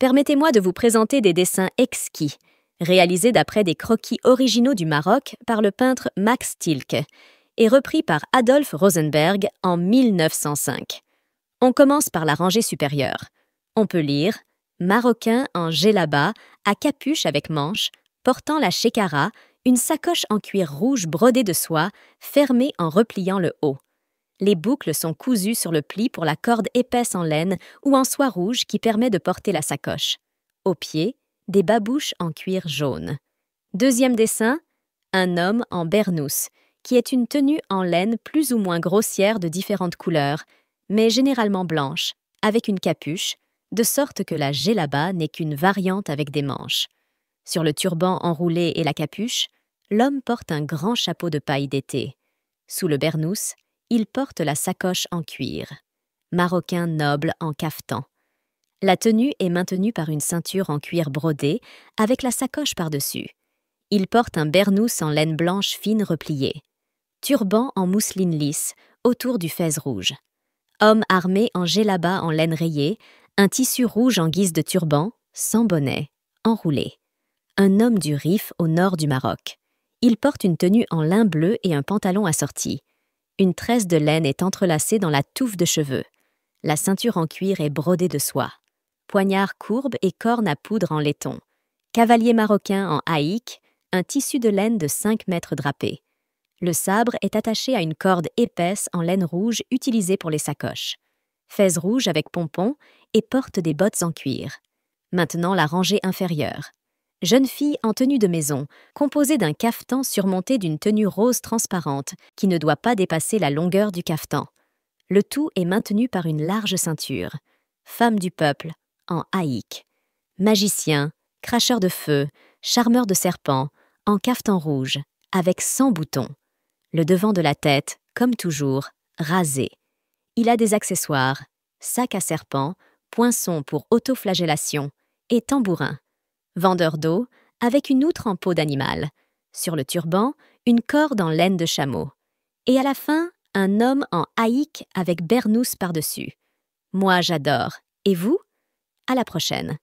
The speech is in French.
permettez-moi de vous présenter des dessins exquis, réalisés d'après des croquis originaux du Maroc par le peintre Max Tilke et repris par Adolf Rosenberg en 1905. On commence par la rangée supérieure. On peut lire Marocain en gélaba, à capuche avec manche, portant la shekara, une sacoche en cuir rouge brodée de soie, fermée en repliant le haut. Les boucles sont cousues sur le pli pour la corde épaisse en laine ou en soie rouge qui permet de porter la sacoche. Au pied, des babouches en cuir jaune. Deuxième dessin, un homme en bernous, qui est une tenue en laine plus ou moins grossière de différentes couleurs, mais généralement blanche, avec une capuche, de sorte que la gélaba n'est qu'une variante avec des manches. Sur le turban enroulé et la capuche, l'homme porte un grand chapeau de paille d'été. Sous le bernous, il porte la sacoche en cuir. Marocain noble en cafetan. La tenue est maintenue par une ceinture en cuir brodé, avec la sacoche par-dessus. Il porte un bernous en laine blanche fine repliée. Turban en mousseline lisse, autour du fez rouge. Homme armé en gélaba en laine rayée, un tissu rouge en guise de turban, sans bonnet, enroulé. Un homme du Rif au nord du Maroc. Il porte une tenue en lin bleu et un pantalon assorti. Une tresse de laine est entrelacée dans la touffe de cheveux. La ceinture en cuir est brodée de soie. Poignard courbe et corne à poudre en laiton. Cavalier marocain en haïk, un tissu de laine de 5 mètres drapé. Le sabre est attaché à une corde épaisse en laine rouge utilisée pour les sacoches. Fez rouge avec pompons et porte des bottes en cuir. Maintenant la rangée inférieure jeune fille en tenue de maison, composée d'un caftan surmonté d'une tenue rose transparente qui ne doit pas dépasser la longueur du caftan. Le tout est maintenu par une large ceinture. Femme du peuple, en haïk. Magicien, cracheur de feu, charmeur de serpent, en caftan rouge, avec 100 boutons. Le devant de la tête, comme toujours, rasé. Il a des accessoires, sac à serpent, poinçon pour autoflagellation et tambourin vendeur d'eau, avec une outre en peau d'animal, sur le turban, une corde en laine de chameau, et à la fin, un homme en haïk avec bernous par-dessus. Moi, j'adore. Et vous À la prochaine.